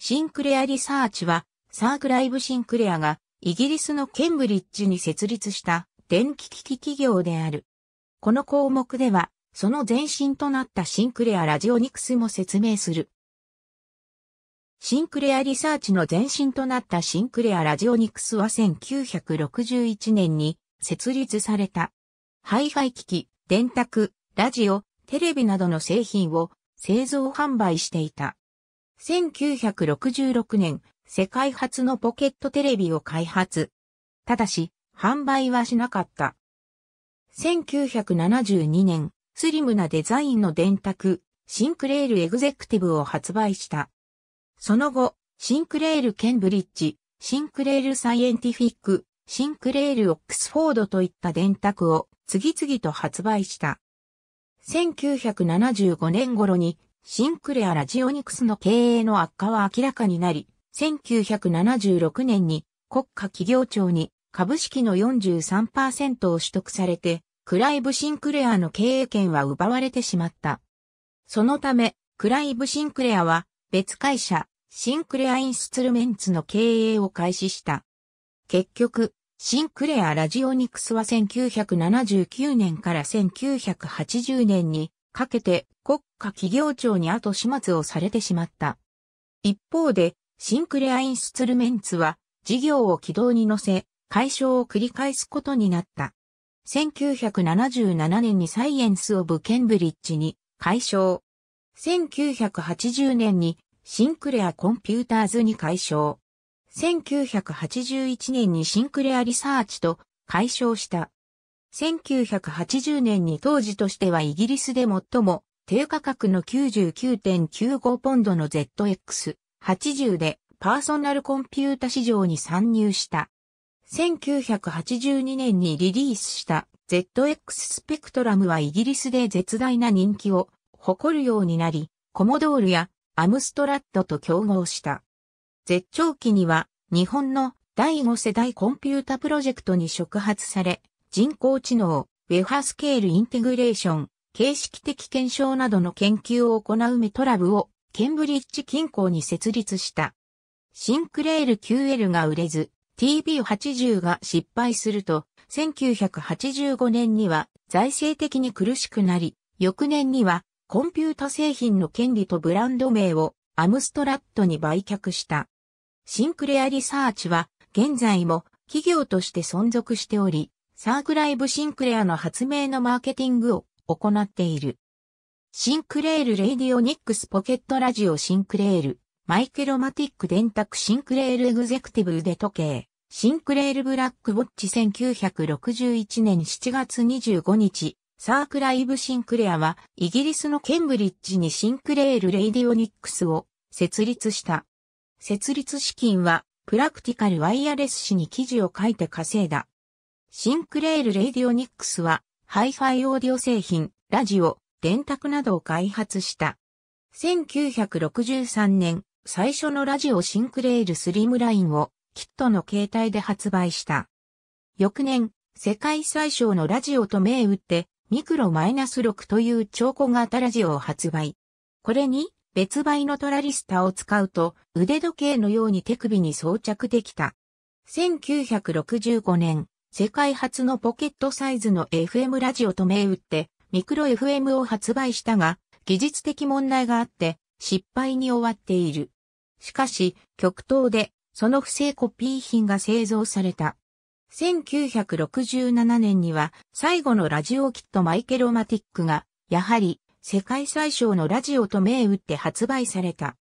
シンクレアリサーチは、サークライブ・シンクレアが、イギリスのケンブリッジに設立した電気機器企業である。この項目では、その前身となったシンクレア・ラジオニクスも説明する。シンクレアリサーチの前身となったシンクレア・ラジオニクスは1961年に設立された。ハイファイ機器、電卓、ラジオ、テレビなどの製品を製造販売していた。1966年、世界初のポケットテレビを開発。ただし、販売はしなかった。1972年、スリムなデザインの電卓、シンクレールエグゼクティブを発売した。その後、シンクレールケンブリッジ、シンクレールサイエンティフィック、シンクレールオックスフォードといった電卓を次々と発売した。1975年頃にシンクレア・ラジオニクスの経営の悪化は明らかになり、1976年に国家企業庁に株式の43%を取得されて、クライブ・シンクレアの経営権は奪われてしまった。そのため、クライブ・シンクレアは別会社、シンクレア・インストゥルメンツの経営を開始した。結局、シンクレア・ラジオニクスは1979年から1980年にかけて国家企業庁に後始末をされてしまった。一方で、シンクレア・インスツルメンツは事業を軌道に乗せ、解消を繰り返すことになった。1977年にサイエンス・オブ・ケンブリッジに解消。1980年にシンクレア・コンピューターズに解消。1981年にシンクレア・リサーチと解消した。1980年に当時としてはイギリスで最も低価格の99.95ポンドの ZX80 でパーソナルコンピュータ市場に参入した。1982年にリリースした ZX スペクトラムはイギリスで絶大な人気を誇るようになり、コモドールやアムストラッドと競合した。絶頂期には日本の第5世代コンピュータプロジェクトに触発され、人工知能、ウェファスケールインテグレーション、形式的検証などの研究を行うメトラブをケンブリッジ近郊に設立した。シンクレール QL が売れず、TB80 が失敗すると、1985年には財政的に苦しくなり、翌年にはコンピュータ製品の権利とブランド名をアムストラットに売却した。シンクレアリサーチは現在も企業として存続しており、サークライブ・シンクレアの発明のマーケティングを行っている。シンクレール・レイディオニックス・ポケット・ラジオ・シンクレール、マイケロマティック・電卓・シンクレール・エグゼクティブ・腕時計、シンクレール・ブラック・ウォッチ1961年7月25日、サークライブ・シンクレアは、イギリスのケンブリッジにシンクレール・レイディオニックスを設立した。設立資金は、プラクティカル・ワイヤレス紙に記事を書いて稼いだ。シンクレール・レイディオニックスは、ハイファイオーディオ製品、ラジオ、電卓などを開発した。1963年、最初のラジオシンクレールスリムラインを、キットの携帯で発売した。翌年、世界最小のラジオと銘打って、ミクロ -6 という超小型ラジオを発売。これに、別売のトラリスタを使うと、腕時計のように手首に装着できた。1965年、世界初のポケットサイズの FM ラジオと銘打って、ミクロ FM を発売したが、技術的問題があって、失敗に終わっている。しかし、極東で、その不正コピー品が製造された。1967年には、最後のラジオキットマイケロマティックが、やはり、世界最小のラジオと銘打って発売された。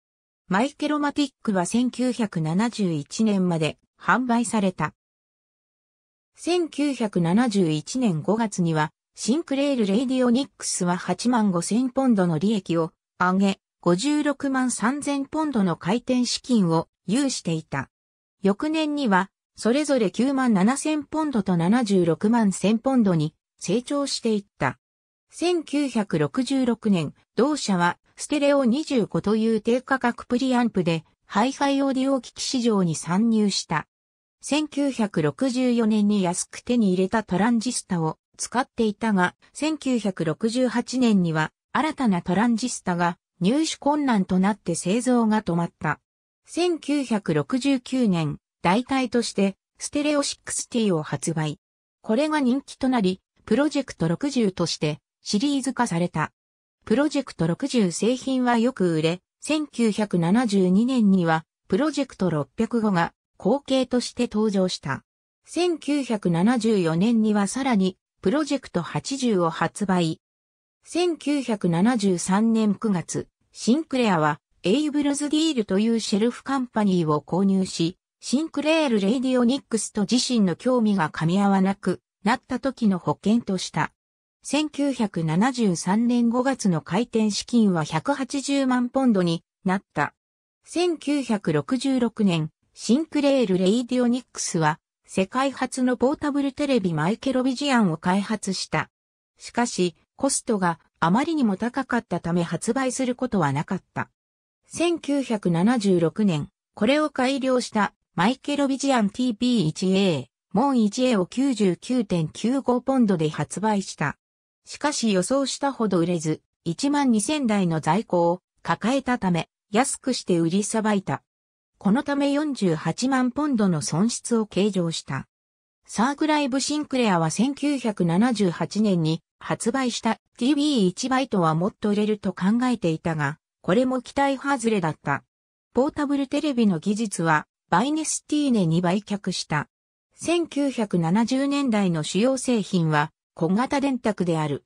マイケロマティックは1971年まで販売された。1971年5月には、シンクレール・レイディオニックスは8万5千ポンドの利益を上げ、56万3千ポンドの回転資金を有していた。翌年には、それぞれ9万7千ポンドと76万1000ポンドに成長していった。1966年、同社はステレオ25という低価格プリアンプで、ハイハイオーディオ機器市場に参入した。1964年に安く手に入れたトランジスタを使っていたが、1968年には新たなトランジスタが入手困難となって製造が止まった。1969年、代替としてステレオ60を発売。これが人気となり、プロジェクト60としてシリーズ化された。プロジェクト60製品はよく売れ、1972年にはプロジェクト605が後継として登場した。1974年にはさらに、プロジェクト80を発売。1973年9月、シンクレアは、エイブルズディールというシェルフカンパニーを購入し、シンクレール・レイディオニックスと自身の興味が噛み合わなくなった時の保険とした。1973年5月の開店資金は180万ポンドになった。1966年、シンクレール・レイディオニックスは、世界初のポータブルテレビマイケロビジアンを開発した。しかし、コストがあまりにも高かったため発売することはなかった。1976年、これを改良したマイケロビジアン TP1A、モン 1A を99.95ポンドで発売した。しかし予想したほど売れず、1万2000台の在庫を抱えたため、安くして売りさばいた。このため48万ポンドの損失を計上した。サークライブ・シンクレアは1978年に発売した TB1 バイトはもっと売れると考えていたが、これも期待外れだった。ポータブルテレビの技術はバイネスティーネに売却した。1970年代の主要製品は小型電卓である。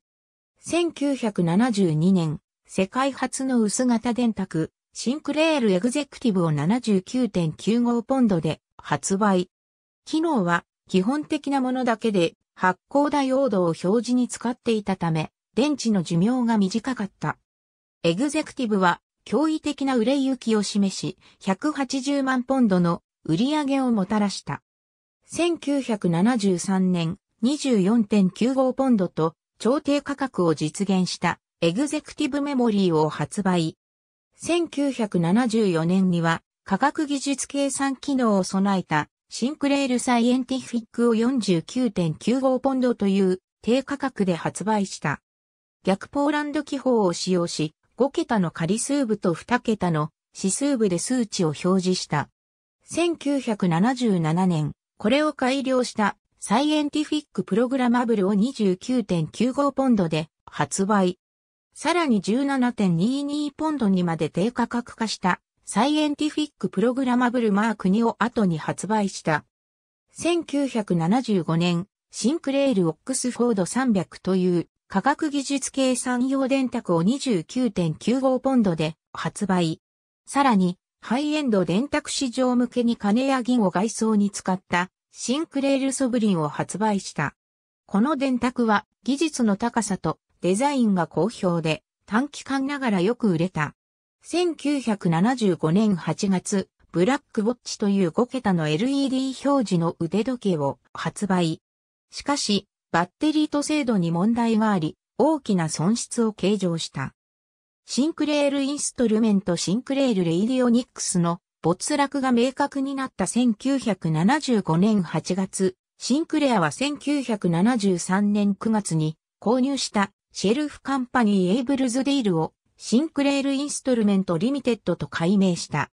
1972年、世界初の薄型電卓、シンクレールエグゼクティブを79.95ポンドで発売。機能は基本的なものだけで発光ダイオードを表示に使っていたため、電池の寿命が短かった。エグゼクティブは驚異的な売れ行きを示し、180万ポンドの売り上げをもたらした。1973年24.95ポンドと超低価格を実現したエグゼクティブメモリーを発売。1974年には科学技術計算機能を備えたシンクレールサイエンティフィックを49.95ポンドという低価格で発売した。逆ポーランド記法を使用し、5桁の仮数部と2桁の指数部で数値を表示した。1977年、これを改良したサイエンティフィックプログラマブルを29.95ポンドで発売。さらに17.22ポンドにまで低価格化したサイエンティフィックプログラマブルマーク2を後に発売した。1975年、シンクレール・オックスフォード300という科学技術計算用電卓を29.95ポンドで発売。さらに、ハイエンド電卓市場向けに金や銀を外装に使ったシンクレールソブリンを発売した。この電卓は技術の高さとデザインが好評で、短期間ながらよく売れた。1975年8月、ブラックウォッチという5桁の LED 表示の腕時計を発売。しかし、バッテリーと精度に問題があり、大きな損失を計上した。シンクレールインストルメントシンクレールレイディオニックスの没落が明確になった1975年8月、シンクレアは1973年9月に購入したシェルフカンパニーエイブルズディールをシンクレールインストルメントリミテッドと改名した。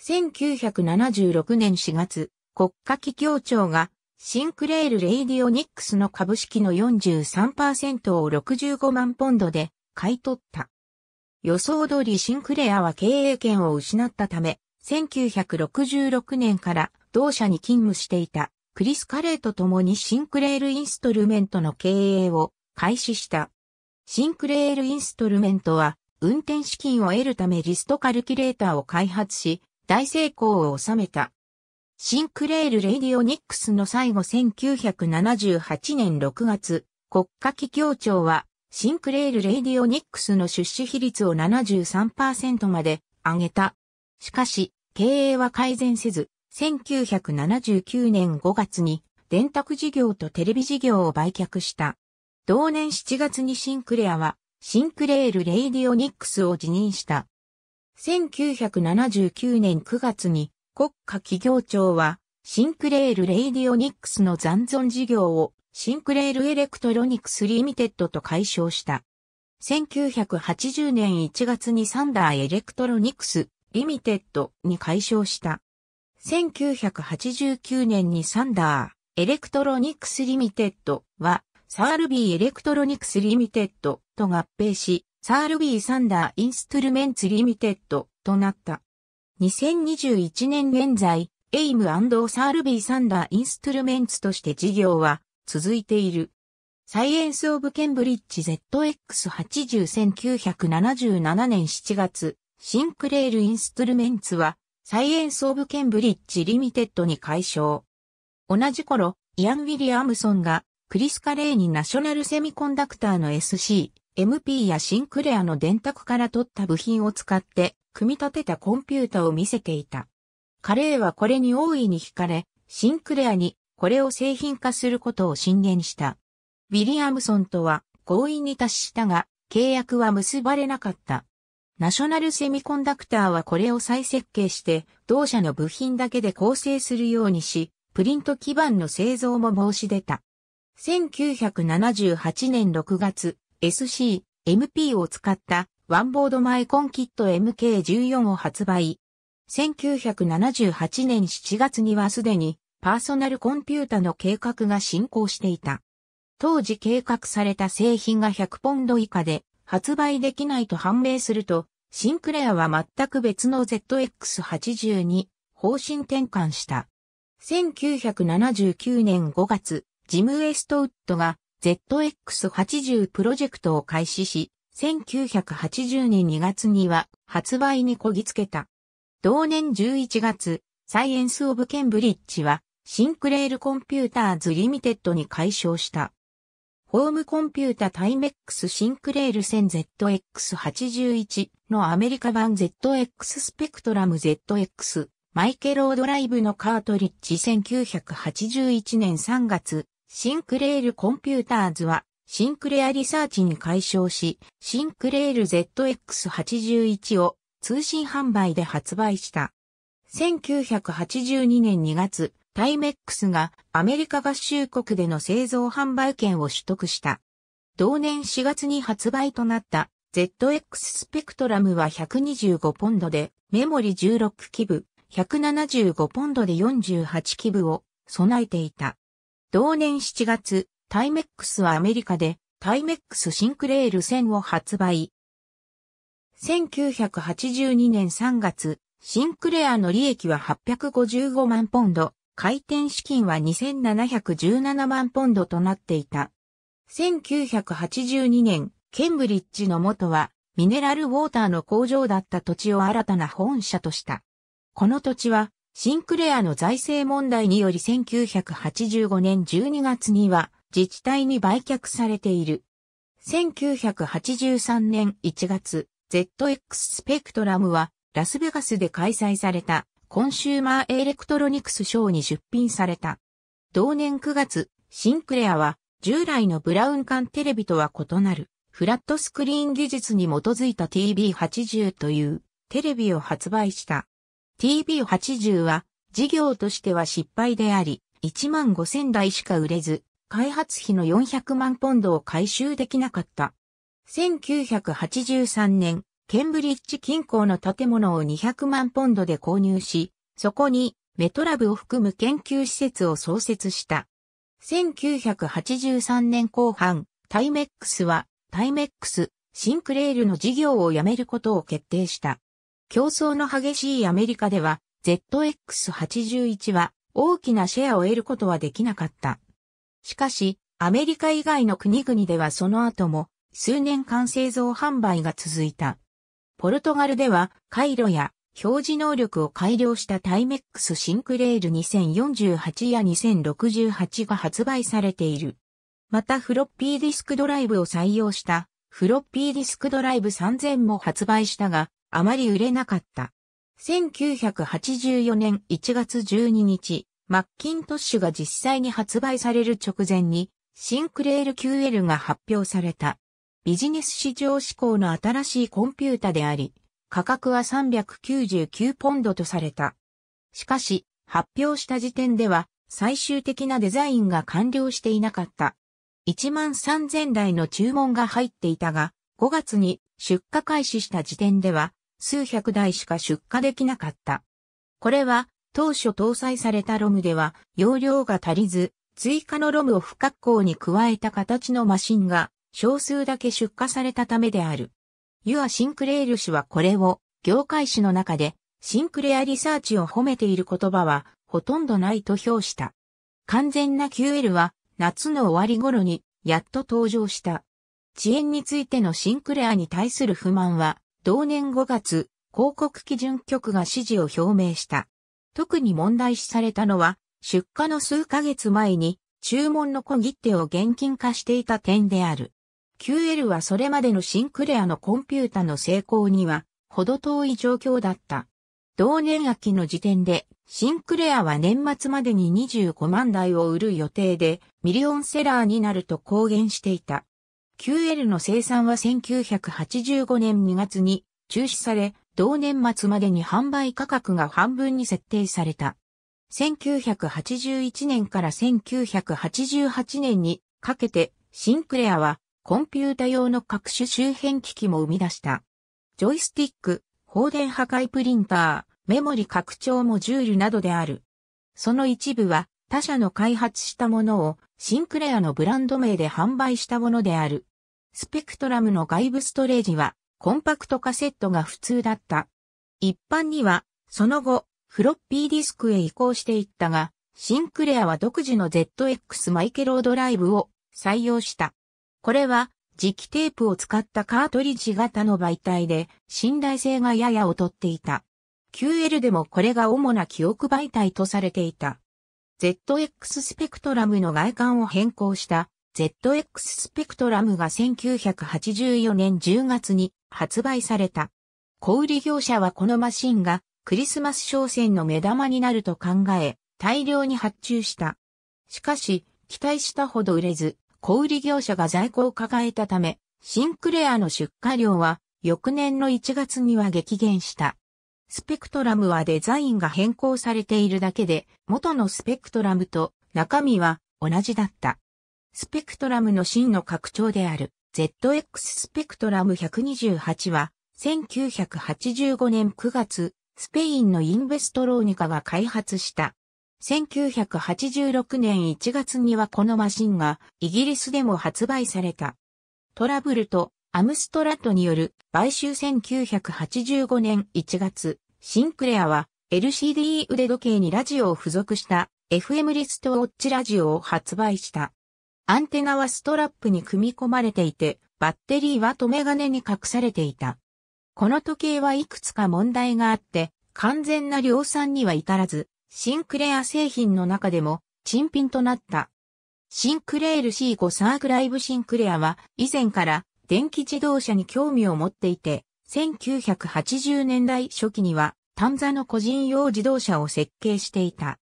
1976年4月、国家機協庁がシンクレール・レイディオニックスの株式の43%を65万ポンドで買い取った。予想通りシンクレアは経営権を失ったため、1966年から同社に勤務していたクリス・カレーと共にシンクレール・インストルメントの経営を開始した。シンクレールインストルメントは、運転資金を得るためリストカルキュレーターを開発し、大成功を収めた。シンクレール・レイディオニックスの最後1978年6月、国家企業庁は、シンクレール・レイディオニックスの出資比率を73%まで上げた。しかし、経営は改善せず、1979年5月に、電卓事業とテレビ事業を売却した。同年7月にシンクレアは、シンクレール・レイディオニックスを辞任した。1979年9月に国家企業庁は、シンクレール・レイディオニックスの残存事業をシンクレール・エレクトロニクス・リミテッドと解消した。1980年1月にサンダー・エレクトロニクス・リミテッドに解消した。1989年にサンダー・エレクトロニクス・リミテッドはサールビーエレクトロニクスリミテッドと合併し、サールビーサンダーインストゥルメンツリミテッドとなった。2021年現在、エイムサールビーサンダーインストゥルメンツとして事業は続いている。サイエンス・オブ・ケンブリッジ ZX80-1977 年7月、シンクレール・インストゥルメンツは、サイエンス・オブ・ケンブリッジ・リミテッドに解消。同じ頃、イアン・ウィリアムソンがクリス・カレーにナショナルセミコンダクターの SC、MP やシンクレアの電卓から取った部品を使って組み立てたコンピュータを見せていた。カレーはこれに大いに惹かれ、シンクレアにこれを製品化することを進言した。ウィリアムソンとは合意に達したが、契約は結ばれなかった。ナショナルセミコンダクターはこれを再設計して、同社の部品だけで構成するようにし、プリント基板の製造も申し出た。1978年6月、SC、MP を使ったワンボードマイコンキット MK14 を発売。1978年7月にはすでにパーソナルコンピュータの計画が進行していた。当時計画された製品が100ポンド以下で発売できないと判明すると、シンクレアは全く別の ZX80 に方針転換した。1979年5月、ジム・ウエストウッドが ZX80 プロジェクトを開始し、1980年2月には発売にこぎつけた。同年11月、サイエンス・オブ・ケンブリッジは、シンクレール・コンピューターズ・リミテッドに解消した。ホームコンピュータタイメックス・シンクレール 1000ZX81 のアメリカ版 ZX スペクトラム ZX マイケロードライブのカートリッジ1981年3月シンクレールコンピューターズは、シンクレアリサーチに解消し、シンクレール ZX81 を通信販売で発売した。1982年2月、タイメックスがアメリカ合衆国での製造販売権を取得した。同年4月に発売となった ZX スペクトラムは125ポンドで、メモリ16基部、175ポンドで48基部を備えていた。同年7月、タイメックスはアメリカでタイメックスシンクレール1000を発売。1982年3月、シンクレアの利益は855万ポンド、回転資金は2717万ポンドとなっていた。1982年、ケンブリッジの元は、ミネラルウォーターの工場だった土地を新たな本社とした。この土地は、シンクレアの財政問題により1985年12月には自治体に売却されている。1983年1月、ZX スペクトラムはラスベガスで開催されたコンシューマーエレクトロニクスショーに出品された。同年9月、シンクレアは従来のブラウン管テレビとは異なるフラットスクリーン技術に基づいた TV80 というテレビを発売した。TB80 は事業としては失敗であり、1万5000台しか売れず、開発費の400万ポンドを回収できなかった。1983年、ケンブリッジ近郊の建物を200万ポンドで購入し、そこにメトラブを含む研究施設を創設した。1983年後半、タイメックスはタイメックス、シンクレールの事業をやめることを決定した。競争の激しいアメリカでは、ZX81 は大きなシェアを得ることはできなかった。しかし、アメリカ以外の国々ではその後も数年間製造販売が続いた。ポルトガルでは回路や表示能力を改良したタイメックスシンクレール2048や2068が発売されている。またフロッピーディスクドライブを採用したフロッピーディスクドライブ3000も発売したが、あまり売れなかった。1984年1月12日、マッキントッシュが実際に発売される直前に、シンクレール QL が発表された。ビジネス市場志向の新しいコンピュータであり、価格は399ポンドとされた。しかし、発表した時点では、最終的なデザインが完了していなかった。1万3000台の注文が入っていたが、5月に出荷開始した時点では、数百台しか出荷できなかった。これは当初搭載されたロムでは容量が足りず、追加のロムを不格好に加えた形のマシンが少数だけ出荷されたためである。ユア・シンクレール氏はこれを業界誌の中でシンクレアリサーチを褒めている言葉はほとんどないと評した。完全な QL は夏の終わり頃にやっと登場した。遅延についてのシンクレアに対する不満は同年5月、広告基準局が支持を表明した。特に問題視されたのは、出荷の数ヶ月前に注文の小切手を現金化していた点である。QL はそれまでのシンクレアのコンピュータの成功には、ほど遠い状況だった。同年秋の時点で、シンクレアは年末までに25万台を売る予定で、ミリオンセラーになると公言していた。QL の生産は1985年2月に中止され、同年末までに販売価格が半分に設定された。1981年から1988年にかけてシンクレアはコンピュータ用の各種周辺機器も生み出した。ジョイスティック、放電破壊プリンター、メモリ拡張モジュールなどである。その一部は他社の開発したものをシンクレアのブランド名で販売したものである。スペクトラムの外部ストレージはコンパクトカセットが普通だった。一般には、その後、フロッピーディスクへ移行していったが、シンクレアは独自の ZX マイケロードライブを採用した。これは、磁気テープを使ったカートリッジ型の媒体で、信頼性がやや劣っていた。QL でもこれが主な記憶媒体とされていた。ZX スペクトラムの外観を変更した ZX スペクトラムが1984年10月に発売された。小売業者はこのマシンがクリスマス商戦の目玉になると考え、大量に発注した。しかし、期待したほど売れず、小売業者が在庫を抱えたため、シンクレアの出荷量は翌年の1月には激減した。スペクトラムはデザインが変更されているだけで、元のスペクトラムと中身は同じだった。スペクトラムの真の拡張である ZX スペクトラム128は1985年9月、スペインのインベストローニカが開発した。1986年1月にはこのマシンがイギリスでも発売された。トラブルとアムストラットによる買収1985年1月、シンクレアは LCD 腕時計にラジオを付属した FM リストウォッチラジオを発売した。アンテナはストラップに組み込まれていて、バッテリーは留め金に隠されていた。この時計はいくつか問題があって、完全な量産には至らず、シンクレア製品の中でも、珍品となった。シンクレール C5 サークライブシンクレアは、以前から電気自動車に興味を持っていて、1980年代初期には、ン座の個人用自動車を設計していた。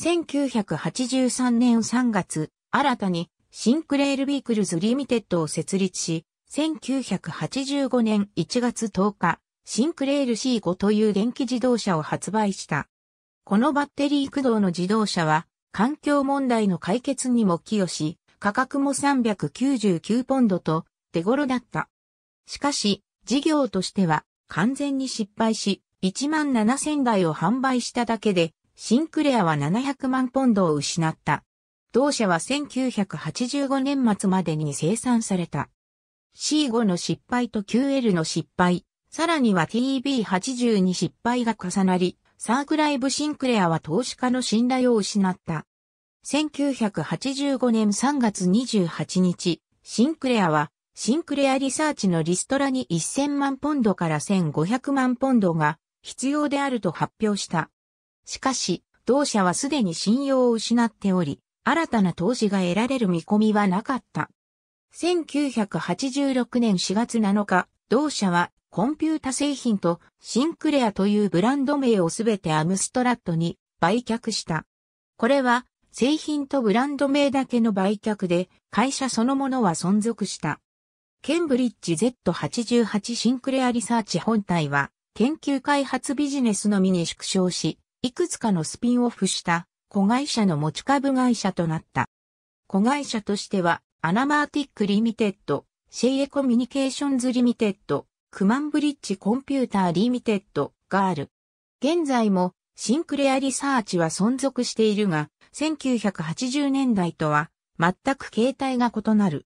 1983年3月、新たにシンクレールビークルズリミテッドを設立し、1985年1月10日、シンクレール C5 という電気自動車を発売した。このバッテリー駆動の自動車は、環境問題の解決にも寄与し、価格も399ポンドと手頃だった。しかし、事業としては完全に失敗し、1万7000台を販売しただけで、シンクレアは700万ポンドを失った。同社は1985年末までに生産された。C5 の失敗と QL の失敗、さらには TB80 に失敗が重なり、サークライブ・シンクレアは投資家の信頼を失った。1985年3月28日、シンクレアは、シンクレアリサーチのリストラに1000万ポンドから1500万ポンドが必要であると発表した。しかし、同社はすでに信用を失っており、新たな投資が得られる見込みはなかった。1986年4月7日、同社はコンピュータ製品とシンクレアというブランド名をすべてアムストラットに売却した。これは製品とブランド名だけの売却で会社そのものは存続した。ケンブリッジ Z88 シンクレアリサーチ本体は研究開発ビジネスのみに縮小し、いくつかのスピンオフした子会社の持ち株会社となった。子会社としては、アナマーティックリミテッド、シェイエコミュニケーションズリミテッド、クマンブリッジコンピューターリミテッドがある。現在も、シンクレアリサーチは存続しているが、1980年代とは、全く形態が異なる。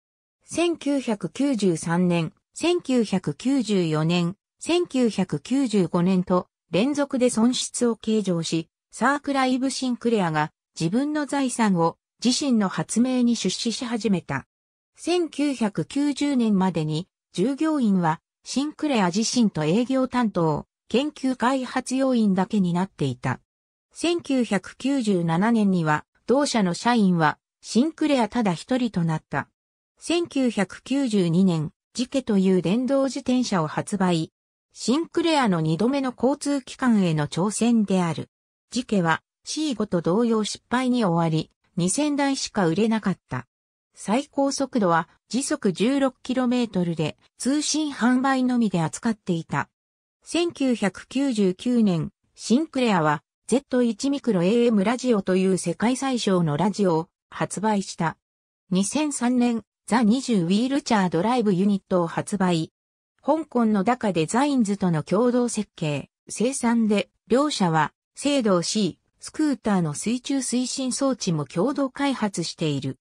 1993年、1994年、1995年と連続で損失を計上し、サークライブ・シンクレアが自分の財産を自身の発明に出資し始めた。1990年までに従業員はシンクレア自身と営業担当、研究開発要員だけになっていた。1997年には同社の社員はシンクレアただ一人となった。1992年、ジケという電動自転車を発売。シンクレアの二度目の交通機関への挑戦である。ジケは C5 と同様失敗に終わり、2000台しか売れなかった。最高速度は時速 16km で通信販売のみで扱っていた。1999年、シンクレアは Z1 ミクロ AM ラジオという世界最小のラジオを発売した。2003年、ザ20ウィールチャードライブユニットを発売。香港のダカでザインズとの共同設計、生産で、両社は制度 C、スクーターの水中推進装置も共同開発している。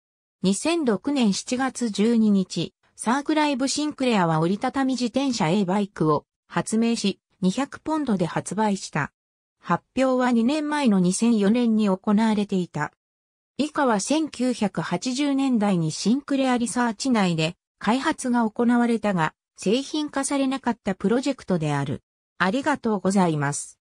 2006年7月12日、サークライブ・シンクレアは折りたたみ自転車 A バイクを発明し、200ポンドで発売した。発表は2年前の2004年に行われていた。以下は1980年代にシンクレアリサーチ内で開発が行われたが、製品化されなかったプロジェクトである。ありがとうございます。